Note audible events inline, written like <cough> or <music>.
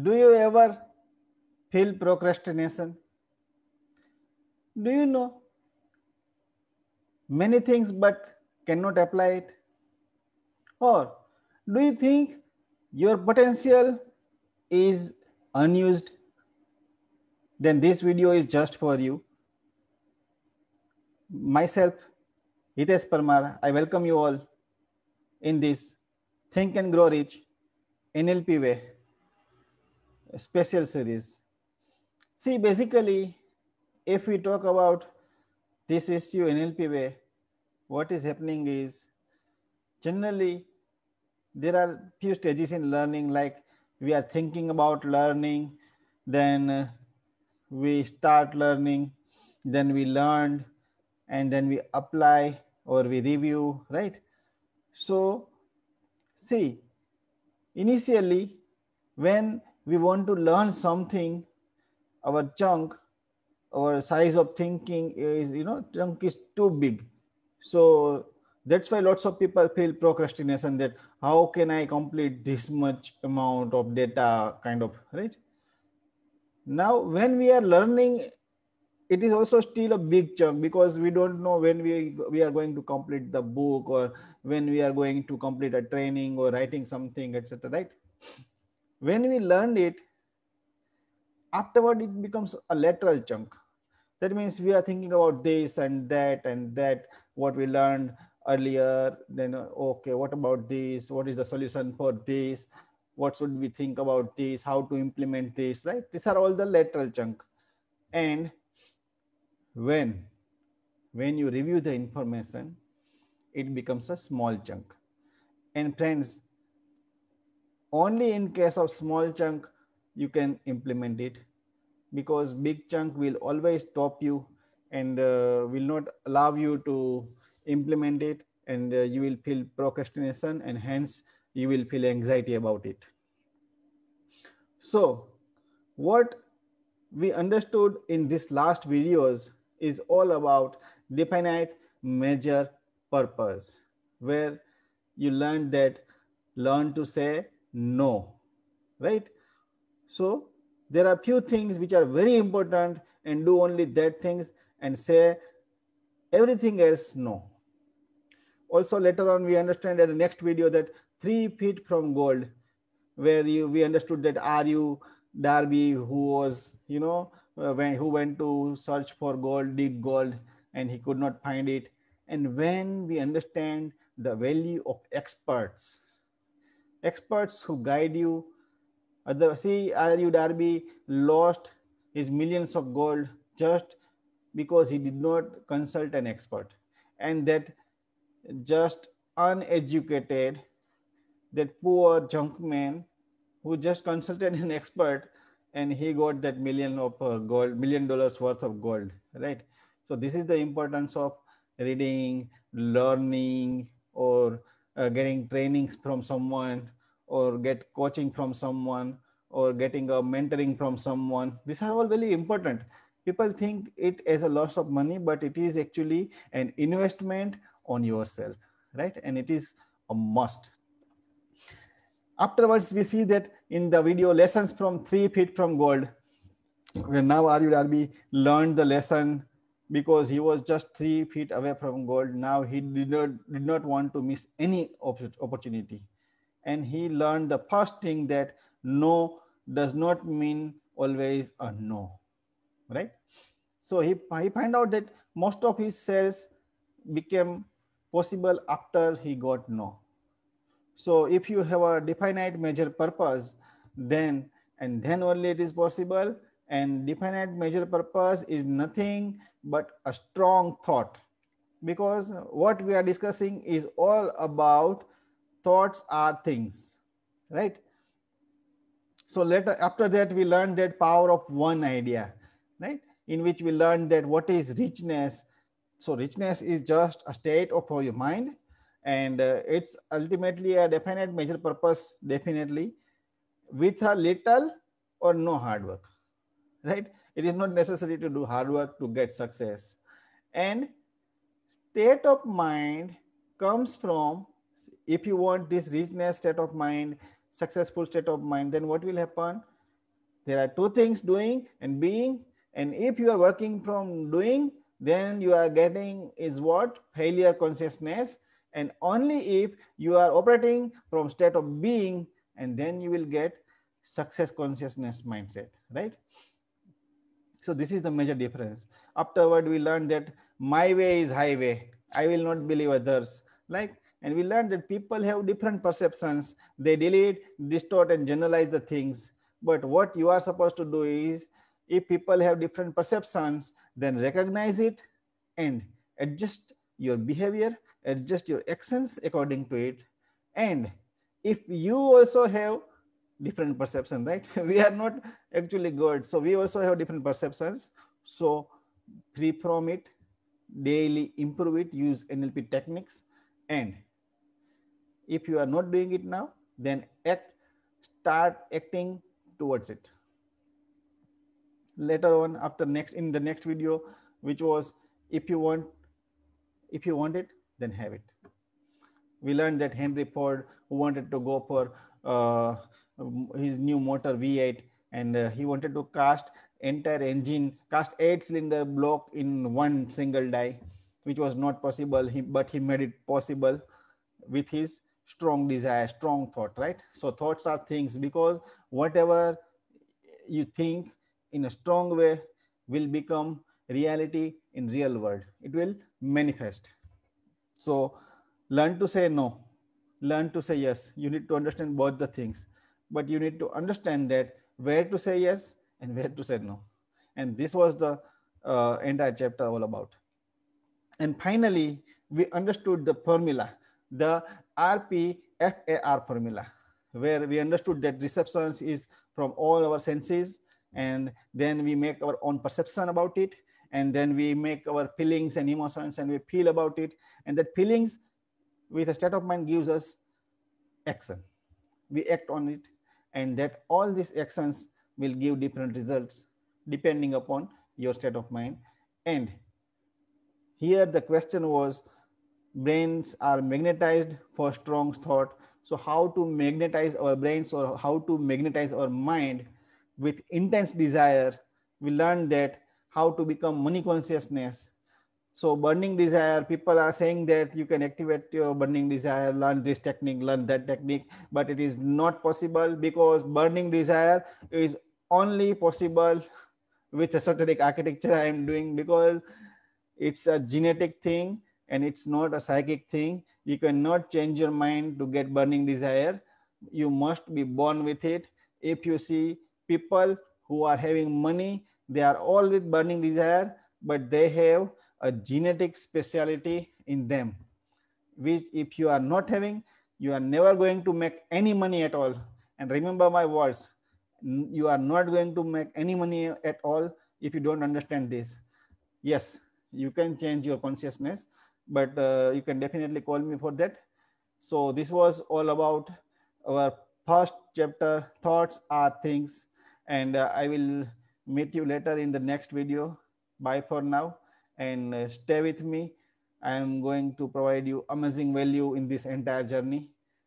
Do you ever feel procrastination? Do you know many things but cannot apply it? Or do you think your potential is unused? Then this video is just for you. Myself, Hitesh Parmar, I welcome you all in this Think and Grow Rich NLP way special series. See, basically, if we talk about this issue in L P way, what is happening is generally there are few stages in learning, like we are thinking about learning, then uh, we start learning, then we learn, and then we apply or we review, right? So see, initially when we want to learn something, our chunk, our size of thinking is, you know, chunk is too big. So that's why lots of people feel procrastination that how can I complete this much amount of data kind of, right? Now, when we are learning it is also still a big chunk because we don't know when we we are going to complete the book or when we are going to complete a training or writing something etc right when we learned it, afterward it becomes a lateral chunk. That means we are thinking about this and that and that, what we learned earlier, then okay, what about this? What is the solution for this? What should we think about this? How to implement this, right? These are all the lateral chunk. And when, when you review the information, it becomes a small chunk. And friends, only in case of small chunk you can implement it because big chunk will always stop you and uh, will not allow you to implement it and uh, you will feel procrastination and hence you will feel anxiety about it. So what we understood in this last videos is all about definite major purpose where you learned that learn to say no, right? So there are few things which are very important and do only that things and say everything else no. Also later on, we understand in the next video that three feet from gold, where you, we understood that are you Darby who was, you know, uh, when, who went to search for gold, dig gold, and he could not find it. And when we understand the value of experts, experts who guide you. see, R.U. Darby lost his millions of gold just because he did not consult an expert. And that just uneducated, that poor junkman who just consulted an expert and he got that million of uh, gold, million dollars worth of gold, right? So this is the importance of reading, learning, or uh, getting trainings from someone or get coaching from someone or getting a mentoring from someone these are all very important people think it is a loss of money but it is actually an investment on yourself right and it is a must afterwards we see that in the video lessons from three feet from gold where now Arvid Arbi learned the lesson because he was just three feet away from goal. Now he did not, did not want to miss any opportunity. And he learned the first thing that no does not mean always a no, right? So he, he found out that most of his sales became possible after he got no. So if you have a definite major purpose, then and then only it is possible and definite major purpose is nothing but a strong thought because what we are discussing is all about thoughts are things, right? So later, after that, we learned that power of one idea, right? In which we learned that what is richness. So richness is just a state of your mind and uh, it's ultimately a definite major purpose, definitely with a little or no hard work. <laughs> right? It is not necessary to do hard work to get success. And state of mind comes from, if you want this richness state of mind, successful state of mind, then what will happen? There are two things doing and being. And if you are working from doing, then you are getting is what? Failure consciousness. And only if you are operating from state of being, and then you will get success consciousness mindset, right? So this is the major difference. Afterward, we learned that my way is highway. I will not believe others. Like, and we learned that people have different perceptions. They delete, distort, and generalize the things. But what you are supposed to do is, if people have different perceptions, then recognize it and adjust your behavior, adjust your actions according to it. And if you also have different perception, right? <laughs> we are not actually good, So we also have different perceptions. So free from it, daily improve it, use NLP techniques. And if you are not doing it now, then act, start acting towards it. Later on, after next in the next video, which was if you want, if you want it, then have it. We learned that Henry Ford wanted to go for uh, his new motor V8 and uh, he wanted to cast entire engine, cast eight cylinder block in one single die, which was not possible, he, but he made it possible with his strong desire, strong thought, right? So thoughts are things because whatever you think in a strong way will become reality in real world. It will manifest. So learn to say no, learn to say yes. You need to understand both the things but you need to understand that where to say yes and where to say no. And this was the uh, entire chapter all about. And finally, we understood the formula, the RPFAR formula, where we understood that reception is from all our senses, and then we make our own perception about it, and then we make our feelings and emotions, and we feel about it, and that feelings with a state of mind gives us action. We act on it and that all these actions will give different results depending upon your state of mind. And here the question was brains are magnetized for strong thought. So how to magnetize our brains or how to magnetize our mind with intense desire. We learned that how to become money consciousness so burning desire people are saying that you can activate your burning desire learn this technique learn that technique but it is not possible because burning desire is only possible with esoteric architecture i am doing because it's a genetic thing and it's not a psychic thing you cannot change your mind to get burning desire you must be born with it if you see people who are having money they are all with burning desire but they have a genetic speciality in them, which if you are not having, you are never going to make any money at all. And remember my words, you are not going to make any money at all if you don't understand this. Yes, you can change your consciousness, but uh, you can definitely call me for that. So this was all about our first chapter, thoughts are things. And uh, I will meet you later in the next video. Bye for now and uh, stay with me. I am going to provide you amazing value in this entire journey.